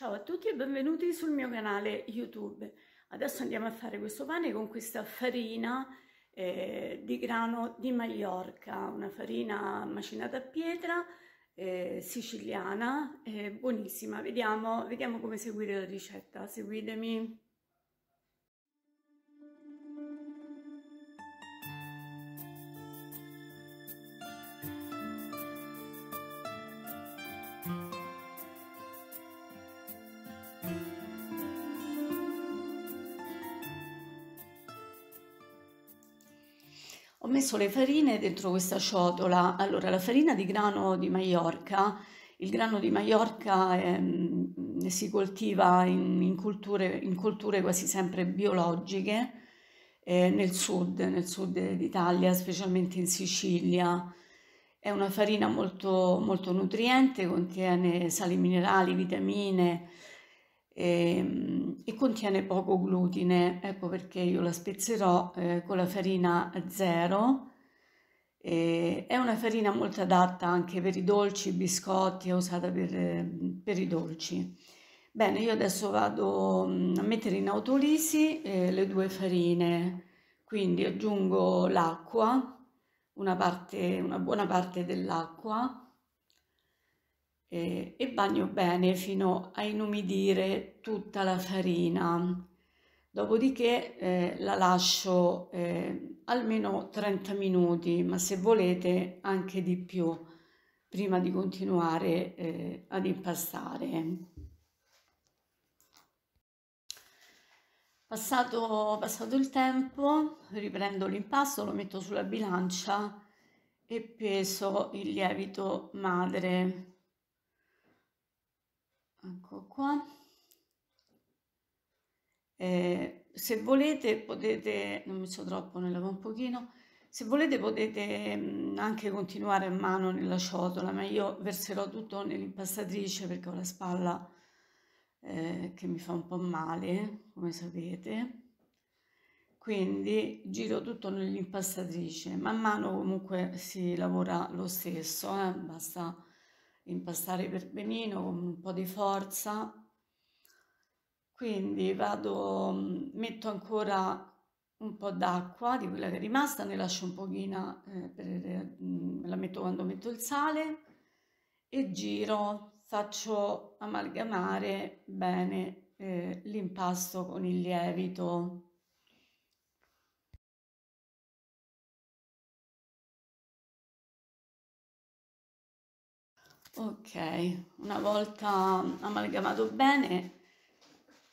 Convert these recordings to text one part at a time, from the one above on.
Ciao a tutti e benvenuti sul mio canale YouTube. Adesso andiamo a fare questo pane con questa farina eh, di grano di Mallorca, una farina macinata a pietra, eh, siciliana, eh, buonissima. Vediamo, vediamo come seguire la ricetta, seguitemi. Ho messo le farine dentro questa ciotola. Allora, la farina di grano di Maiorca, il grano di Maiorca ehm, si coltiva in, in, culture, in, culture, quasi sempre biologiche eh, nel sud, nel sud d'Italia, specialmente in Sicilia. È una farina molto, molto nutriente, contiene sali minerali, vitamine, e, ehm, e, contiene poco glutine, ecco perché io la spezzerò eh, con la farina zero. E eh, è una farina molto adatta anche per i dolci, i biscotti, è usata per, eh, per, i dolci. Bene, io adesso vado mm, a mettere in autolisi eh, le due farine, quindi aggiungo l'acqua, una, una buona parte dell'acqua, eh, e bagno bene fino a inumidire tutta la farina. Dopodiché eh, la lascio eh, almeno 30 minuti, ma se volete anche di più, prima di continuare eh, ad impastare. Passato, passato, il tempo, riprendo l'impasto, lo metto sulla bilancia e peso il lievito madre ecco qua eh, se volete potete non mi so troppo ne lavo un pochino se volete potete mm, anche continuare a mano nella ciotola ma io verserò tutto nell'impastatrice perché ho la spalla eh, che mi fa un po' male come sapete quindi giro tutto nell'impastatrice man mano comunque si lavora lo stesso eh? basta impastare per benino con un po' di forza. Quindi vado, mm, metto ancora un po' d'acqua di quella che è rimasta, ne lascio un pochino, eh, me mm, la metto quando metto il sale e giro, faccio amalgamare bene eh, l'impasto con il lievito. ok una volta amalgamato bene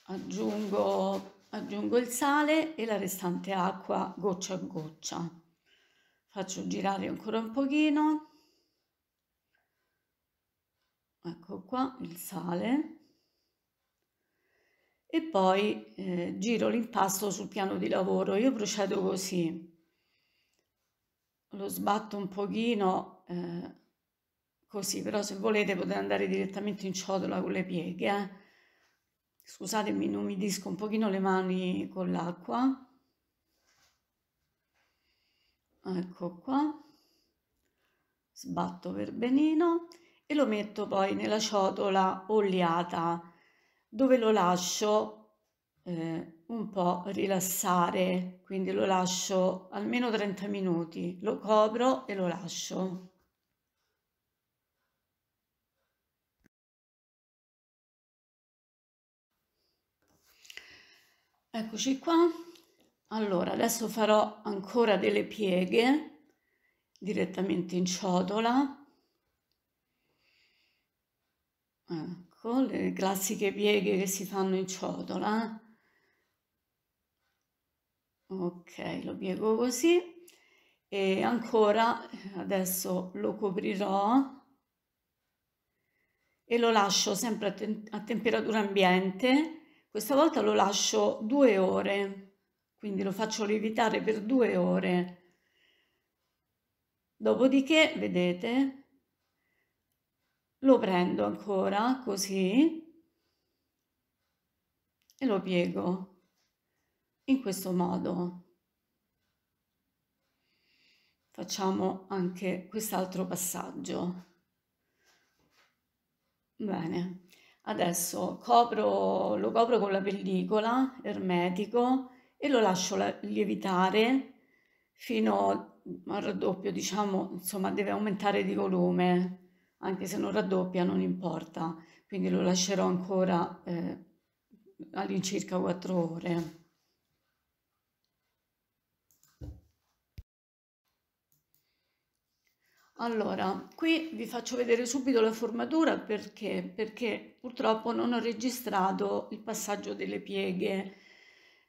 aggiungo, aggiungo il sale e la restante acqua goccia a goccia faccio girare ancora un pochino ecco qua il sale e poi eh, giro l'impasto sul piano di lavoro io procedo così lo sbatto un pochino eh, così, però se volete potete andare direttamente in ciotola con le pieghe. Eh. Scusatemi, non mi disco un pochino le mani con l'acqua. Ecco qua. Sbatto per benino e lo metto poi nella ciotola oliata dove lo lascio eh, un po' rilassare, quindi lo lascio almeno 30 minuti, lo copro e lo lascio. eccoci qua allora adesso farò ancora delle pieghe direttamente in ciotola ecco le classiche pieghe che si fanno in ciotola ok lo piego così e ancora eh, adesso lo coprirò e lo lascio sempre a, te a temperatura ambiente questa volta lo lascio due ore, quindi lo faccio lievitare per due ore. Dopodiché, vedete, lo prendo ancora così e lo piego in questo modo. Facciamo anche quest'altro passaggio. Bene. Adesso copro, lo copro con la pellicola ermetico e lo lascio lievitare fino al raddoppio, diciamo, insomma deve aumentare di volume, anche se non raddoppia non importa, quindi lo lascerò ancora eh, all'incirca 4 ore. Allora, qui vi faccio vedere subito la formatura perché, perché purtroppo non ho registrato il passaggio delle pieghe.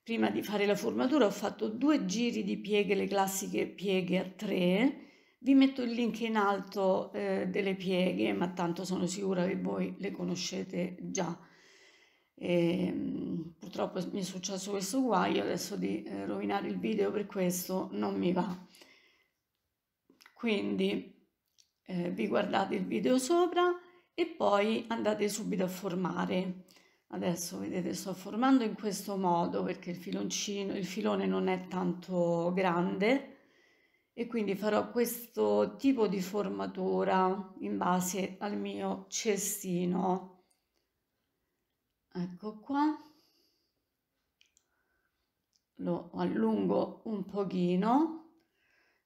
Prima di fare la formatura ho fatto due giri di pieghe, le classiche pieghe a tre. Vi metto il link in alto eh, delle pieghe, ma tanto sono sicura che voi le conoscete già. E, ehm, purtroppo mi è successo questo guaio, adesso di eh, rovinare il video per questo non mi va. Quindi eh, vi guardate il video sopra e poi andate subito a formare. Adesso vedete sto formando in questo modo perché il filoncino, il filone non è tanto grande e quindi farò questo tipo di formatura in base al mio cestino. Ecco qua. Lo allungo un pochino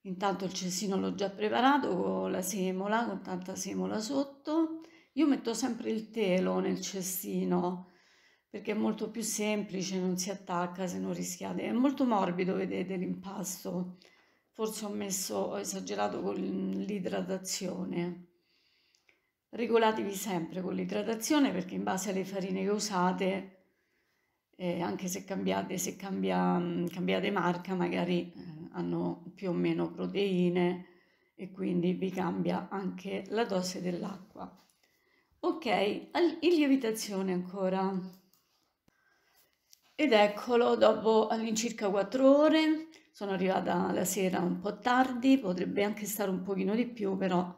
Intanto il cestino l'ho già preparato con la semola, con tanta semola sotto. Io metto sempre il telo nel cestino perché è molto più semplice, non si attacca se non rischiate. È molto morbido, vedete, l'impasto. Forse ho messo, ho esagerato con l'idratazione. Regolatevi sempre con l'idratazione perché in base alle farine che usate, eh, anche se cambiate, se cambia, mm, cambiate marca, magari hanno più o meno proteine e quindi vi cambia anche la dose dell'acqua. Ok, in lievitazione ancora. Ed eccolo, dopo all'incirca 4 ore, sono arrivata la sera un po' tardi, potrebbe anche stare un pochino di più, però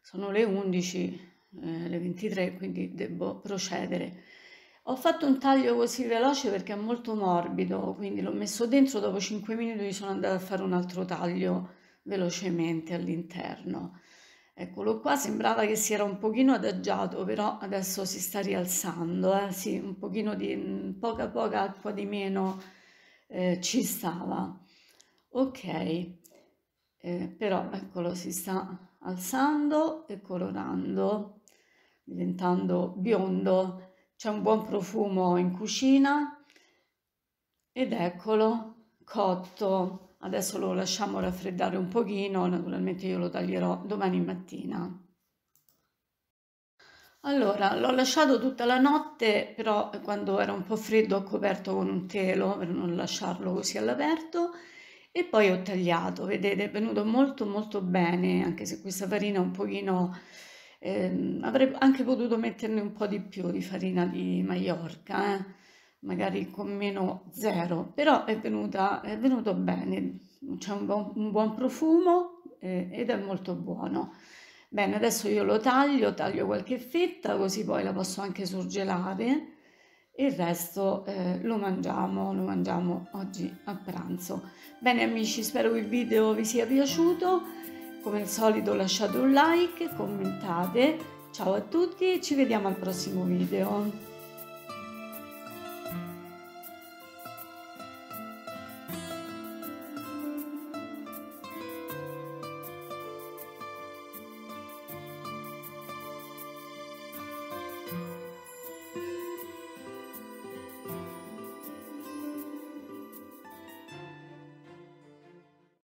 sono le 11, eh, le 23, quindi devo procedere. Ho fatto un taglio così veloce perché è molto morbido, quindi l'ho messo dentro, dopo 5 minuti sono andata a fare un altro taglio velocemente all'interno. Eccolo qua, sembrava che si era un pochino adagiato, però adesso si sta rialzando, eh? sì, un pochino di poca poca acqua di meno eh, ci stava. Ok, eh, però eccolo, si sta alzando e colorando, diventando biondo c'è un buon profumo in cucina ed eccolo cotto adesso lo lasciamo raffreddare un pochino naturalmente io lo taglierò domani mattina allora l'ho lasciato tutta la notte però quando era un po' freddo ho coperto con un telo per non lasciarlo così all'aperto e poi ho tagliato vedete è venuto molto molto bene anche se questa farina è un pochino eh, avrei anche potuto metterne un po' di più di farina di Maiorca, eh? magari con meno zero, però è, venuta, è venuto bene, c'è un, bu un buon, profumo eh, ed è molto buono. Bene, adesso io lo taglio, taglio qualche fetta così poi la posso anche surgelare e il resto eh, lo mangiamo, lo mangiamo oggi a pranzo. Bene amici, spero che il video vi sia piaciuto come al solito lasciate un like, commentate, ciao a tutti e ci vediamo al prossimo video.